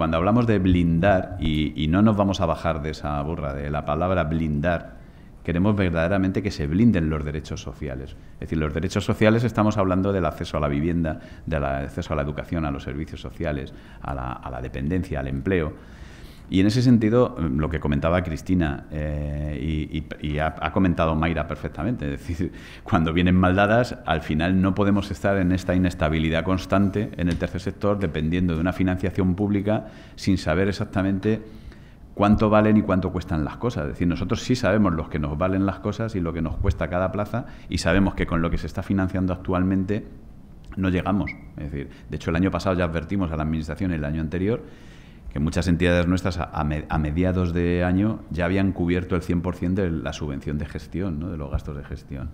Cuando hablamos de blindar, y, no nos vamos a bajar de esa burra, de la palabra blindar, queremos verdaderamente que se blinden los derechos sociales. Es decir, los derechos sociales estamos hablando del acceso a la vivienda, del acceso a la educación, a los servicios sociales, a la, a la dependencia, al empleo. Y en ese sentido, lo que comentaba Cristina eh, y, ha, comentado Mayra perfectamente, es decir, cuando vienen maldadas, al final no podemos estar en esta inestabilidad constante en el tercer sector dependiendo de una financiación pública sin saber exactamente cuánto valen y cuánto cuestan las cosas. Es decir, nosotros sí sabemos los que nos valen las cosas y lo que nos cuesta cada plaza y sabemos que con lo que se está financiando actualmente no llegamos. Es decir, de hecho el año pasado ya advertimos a la Administración, el año anterior, que muchas entidades nuestras a, mediados de año ya habían cubierto el 100% de la subvención de gestión, ¿no? de los gastos de gestión.